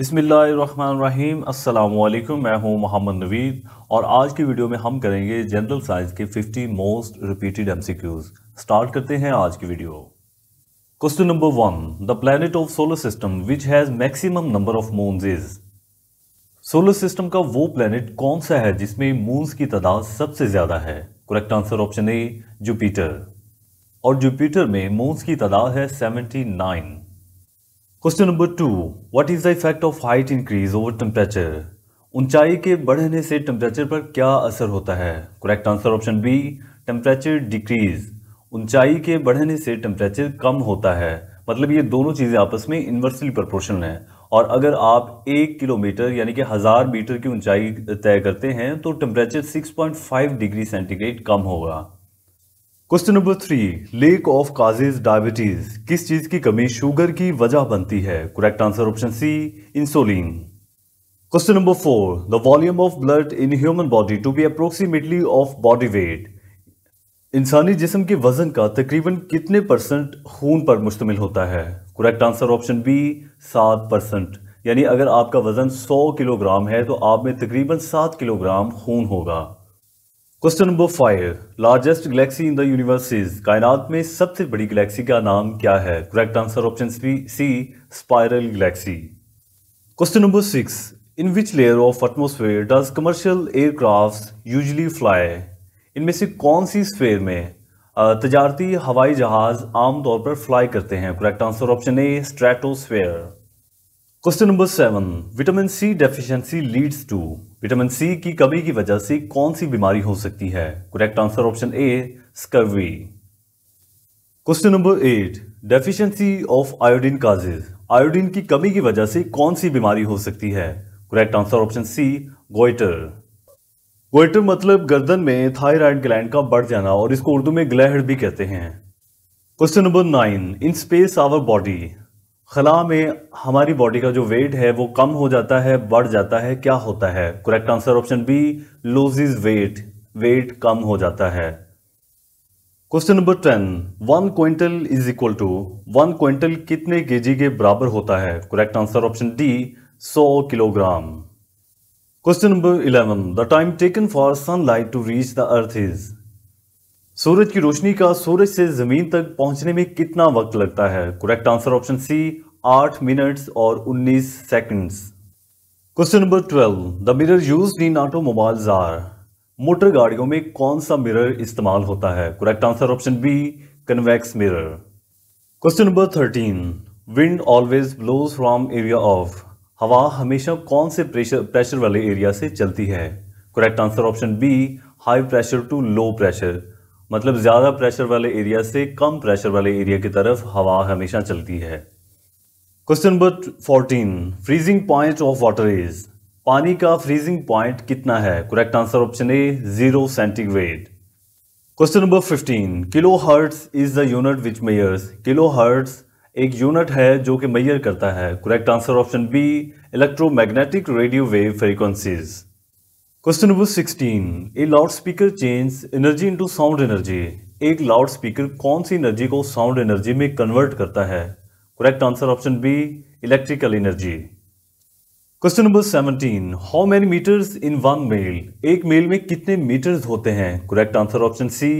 बसमीम अल्लाम मैं हूं मोहम्मद नवीद और आज की वीडियो में हम करेंगे जनरल साइंस के 50 मोस्ट रिपीटेड एमसीक्यूज स्टार्ट करते हैं आज की video question number one the planet of solar system which has maximum number of moon is solar system का वो प्लानट कौन सा है जिसमें मून्स की तादाद सबसे ज़्यादा है correct answer option A Jupiter और जुपीटर में मून्स की तादाद है seventy nine question number two what is the effect of height increase over temperature ऊंचाई के बढ़ने से टेम्परेचर पर क्या असर होता है correct answer option B temperature decrease ऊंचाई के बढ़ने से टेम्परेचर कम होता है मतलब ये दोनों चीज़ें आपस में इन्वर्सली प्रपोर्शनल हैं और अगर आप एक किलोमीटर यानी कि हज़ार मीटर की ऊंचाई तय करते हैं तो टेम्परेचर 6.5 डिग्री सेंटीग्रेड कम होगा question number three lack of causes diabetes किस चीज की कमी शुगर की वजह बनती है correct answer option C insulin question number four the volume of blood in human body to be approximately of body weight इंसानी जिसम के वजन का तकरीबन कितने परसेंट खून पर मुश्तमिल होता है करेक्ट आंसर ऑप्शन बी सात परसेंट यानी अगर आपका वजन सौ किलोग्राम है तो आप में तकरीबन सात किलोग्राम खून होगा question number five largest galaxy in the universe is कायनात में सबसे बड़ी गैलेक्सी का नाम क्या है correct answer option C spiral galaxy question number six in which layer of atmosphere does commercial aircraft usually fly इनमें से कौन सी स्फेयर में तजारती हवाई जहाज आमतौर पर फ्लाई करते हैं correct answer option A stratosphere question number seven vitamin C deficiency leads to vitamin C की कमी की वजह से कौन सी बीमारी हो सकती है correct answer option A scurvy question number eight deficiency of iodine causes iodine की कमी की वजह से कौन सी बीमारी हो सकती है correct answer option C goitre goitre मतलब गर्दन में थायराइड ग्लैंड का बढ़ जाना और इसको उर्दू में ग्लैहड़ भी कहते हैं question number nine in space our body खला में हमारी बॉडी का जो वेट है वो कम हो जाता है बढ़ जाता है क्या होता है correct answer option B lose weight weight कम हो जाता है question number ten one quintal is equal to one quintal कितने केजी के बराबर होता है करेक्ट आंसर ऑप्शन डी सौ kilogram question number eleven the time taken for sunlight to reach the earth is सूरज की रोशनी का सूरज से जमीन तक पहुंचने में कितना वक्त लगता है करेक्ट आंसर ऑप्शन सी आठ मिनट्स और उन्नीस seconds question number twelve the mirror use in automobiles or motor गाड़ियों में कौन सा मिरर इस्तेमाल होता है correct answer option B convex mirror question number thirteen wind always blows from area of हवा हमेशा कौन से प्रेशर प्रेशर वाले एरिया से चलती है correct answer option B high pressure to low pressure मतलब ज़्यादा प्रेशर वाले एरिया से कम प्रेशर वाले एरिया की तरफ हवा हमेशा चलती है question number fourteen freezing point of water is पानी का फ्रीजिंग पॉइंट कितना है correct answer option A zero centigrade question number fifteen kilohertz is the unit which measures kilohertz एक यूनिट है जो कि मैयर करता है correct answer option B electromagnetic radio wave frequencies question number 16 a loudspeaker change energy into sound energy एक loudspeaker कौन सी energy को साउंड एनर्जी में कन्वर्ट करता है correct answer option B electrical energy question number 17 how many metres in one mile एक mile में कितने मीटर्स होते हैं correct answer option C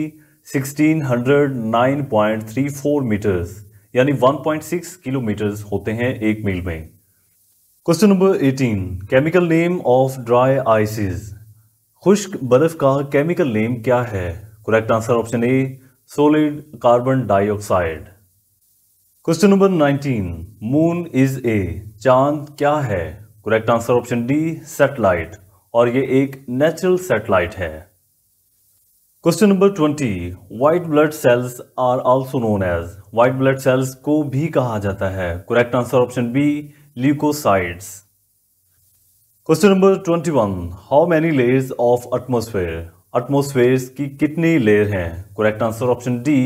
1609.34 metres यानी 1.6 किलोमीटर्स होते हैं एक मेल में question number 18 chemical name of dry ice is खुश्क बर्फ का केमिकल नेम क्या है correct answer option A solid carbon dioxide question number 19 moon is ए चांद क्या है correct answer option D satellite और ये एक नेचुरल सेटेलाइट है question number 20 white blood cells are also known as white blood cells को भी कहा जाता है correct answer option B leukocytes. Question number twenty one how many layers of atmosphere atmospheres की कितनी लेयर हैं correct answer option D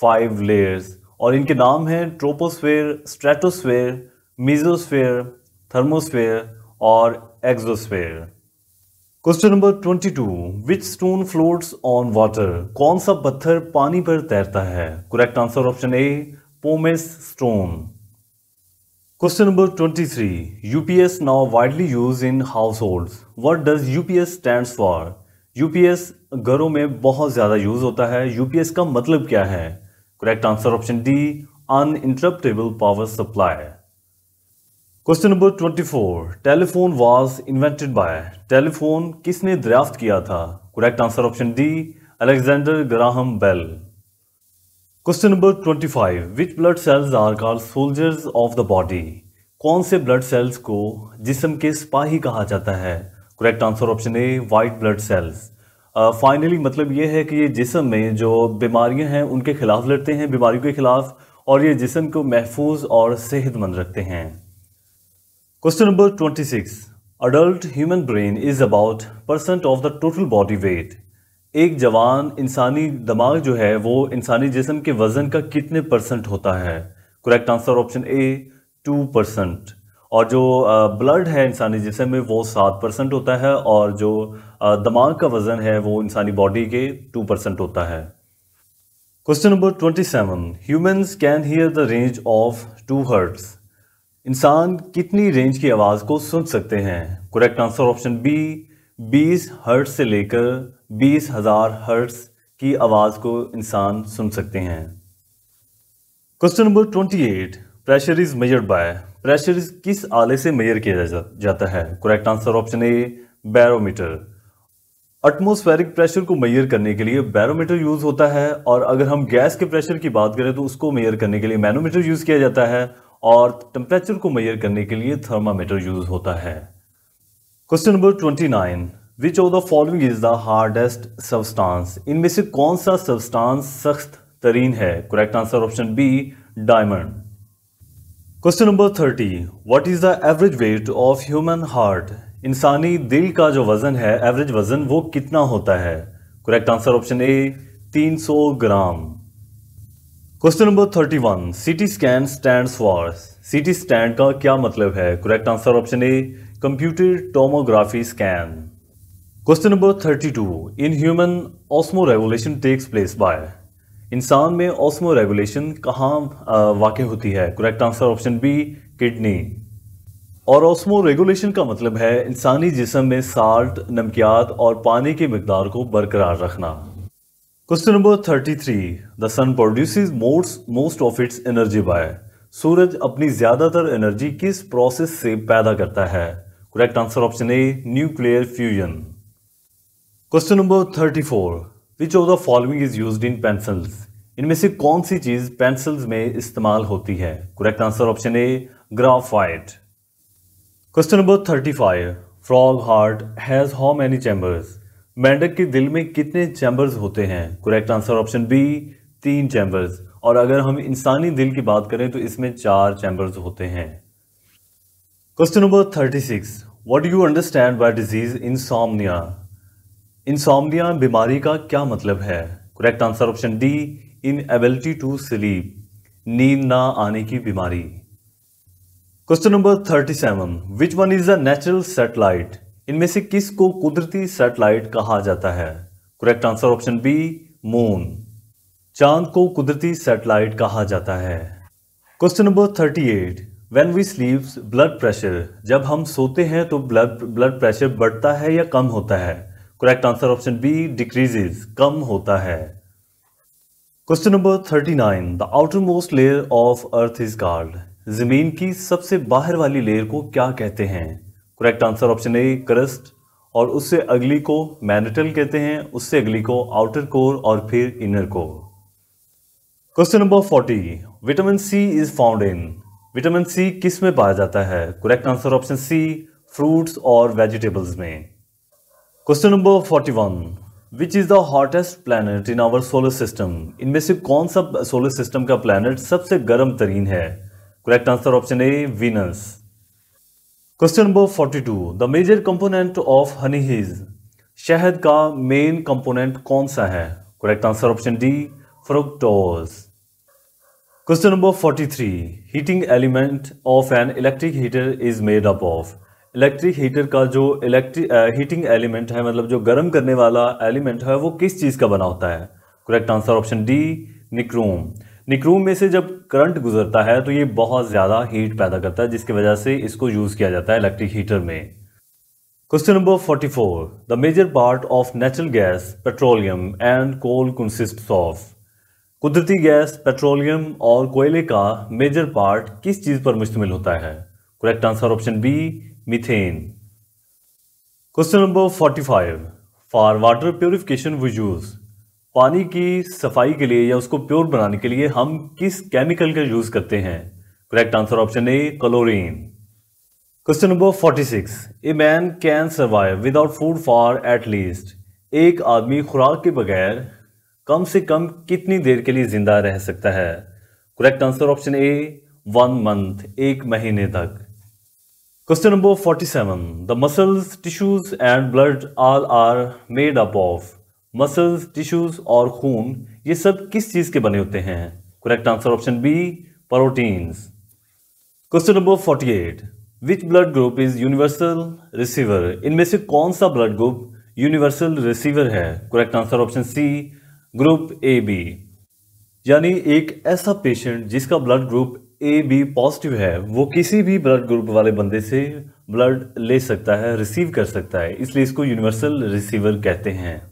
five layers और इनके नाम हैं ट्रोपोस्फेयर स्ट्रेटोस्फेयर मीजोस्फेयर थर्मोस्फेयर और exosphere question number twenty two which stone floats on water कौन सा पत्थर पानी पर तैरता है correct answer option A pumice stone Question number 23. UPS now widely used in households. What does UPS stands for? UPS घरों में बहुत ज़्यादा यूज़ होता है यूपीएस का मतलब क्या है correct answer option D uninterruptible power supply question number 24 telephone was invented by telephone किसने दरियाफ्त किया था correct answer option D Alexander Graham Bell question number 25 which blood cells are called soldiers of the body कौन से blood cells को जिसम के सिपाही कहा जाता है correct answer option A white blood cells finally मतलब ये है कि ये जिसम में जो बीमारियां हैं उनके खिलाफ लड़ते हैं बीमारियों के खिलाफ और ये जिसम को महफूज और सेहतमंद रखते हैं question number 26 adult human brain is about percent of the total body weight एक जवान इंसानी दिमाग जो है वो इंसानी जिसम के वज़न का कितने परसेंट होता है correct answer option A two percent और जो ब्लड है इंसानी जिसम में वो सात परसेंट होता है और जो दिमाग का वज़न है वो इंसानी बॉडी के टू परसेंट होता है question number twenty seven humans can hear the range of two hertz इंसान कितनी रेंज की आवाज़ को सुन सकते हैं करेक्ट आंसर ऑप्शन बी बीस हर्ट से लेकर बीस हज़ार हर्ट्स की आवाज़ को इंसान सुन सकते हैं question number twenty eight pressure is measured by pressure किस आले से मेजर किया जा, जाता है correct answer option A barometer atmospheric pressure को मेजर करने के लिए बैरोमीटर यूज़ होता है और अगर हम गैस के प्रेशर की बात करें तो उसको मेजर करने के लिए मैनोमीटर यूज़ किया जाता है और टेम्परेचर को मेजर करने के लिए थर्मामीटर यूज़ होता है question number twenty nine which of the following is the hardest substance इनमें से कौन सा सबस्टांस सख्त तरीन है correct answer option B diamond question number thirty what is the average weight of human heart इंसानी दिल का जो वजन है एवरेज वजन वो कितना होता है correct answer option A 300 gram question number thirty one CT scan stand for CT stand का क्या मतलब है correct answer option A computer tomography scan question number 32 in human osmoregulation takes place by इंसान में osmoregulation कहाँ वाक़ होती है correct answer option B kidney और ऑस्मो रेगुलेशन का मतलब है इंसानी जिसम में साल्ट नमकियात और पानी की मकदार को बरकरार रखना question number 33 the sun produce most most of its energy by सूरज अपनी ज़्यादातर एनर्जी किस प्रोसेस से पैदा करता है correct answer option A nuclear fusion question number thirty four which of the following is use in pencils इनमें से कौन सी चीज पेंसिल्स में इस्तेमाल होती है correct answer option A graphite question number thirty five frog heart has how many chambers मेंढक के दिल में कितने चैम्बर्स होते हैं करेक्ट आंसर ऑप्शन बी तीन चैम्बर्स और अगर हम इंसानी दिल की बात करें तो इसमें चार चैम्बर्स होते हैं question number thirty six what you understand by disease सामनिया इंसोमनिया बीमारी का क्या मतलब है correct answer option D inability to sleep नींद ना आने की बीमारी question number thirty seven which one is the natural satellite इनमें से किस को कुदरती सेटेलाइट कहा जाता है correct answer option B moon चांद को कुदरती सेटेलाइट कहा जाता है question number thirty eight when we sleeve blood pressure जब हम सोते हैं तो ब्लड ब्लड प्रेशर बढ़ता है या कम होता है correct answer option B decreases कम होता है question number thirty nine the outermost layer of earth is called जमीन की सबसे बाहर वाली लेयर को क्या कहते हैं correct answer option A crust और उससे अगली को मैनिटल कहते हैं उससे अगली को आउटर कोर और फिर inner core question number forty vitamin C is found in vitamin C किस में पाया जाता है correct answer option C fruits और वेजिटेबल्स में question number 41 which is the hottest planet in our solar system इनमें से कौन सा सोलर सिस्टम का प्लानट सबसे गर्म तरीन है correct answer option A Venus question number 42 the major component of honey is शहद का मेन कंपोनेंट कौन सा है correct answer option D fructose question number 43 heating element of an electric heater is made up of electric heater का जो electric heating element है मतलब जो गर्म करने वाला एलिमेंट है वो किस चीज़ का बना होता है correct answer option D nichrome nichrome में से जब करंट गुजरता है तो ये बहुत ज़्यादा हीट पैदा करता है जिसकी वजह से इसको यूज़ किया जाता है इलेक्ट्रिक हीटर में question number forty four the major part of natural gas petroleum and coal consist of कुदरती गैस पेट्रोलियम और कोयले का मेजर पार्ट किस चीज़ पर मुश्तमिल होता है correct answer option B methane question number 45 for water purification we use पानी की सफाई के लिए या उसको प्योर बनाने के लिए हम किस केमिकल का यूज़ करते हैं correct answer option A chlorine question number 46 a man can survive without food for at least एक आदमी खुराक के बगैर कम से कम कितनी देर के लिए जिंदा रह सकता है correct answer option A one month एक महीने तक Question number 47. The muscles, tissues and blood all are made up of muscles, tissues और खून ये सब किस चीज़ के बने होते हैं correct answer option B proteins question number 48. Which blood group is universal receiver इनमें से कौन सा ब्लड ग्रुप यूनिवर्सल रिसीवर है correct answer option C group A B यानी एक ऐसा पेशेंट जिसका blood group A B positive है वो किसी भी ब्लड ग्रुप वाले बंदे से ब्लड ले सकता है रिसीव कर सकता है इसलिए इसको यूनिवर्सल रिसीवर कहते हैं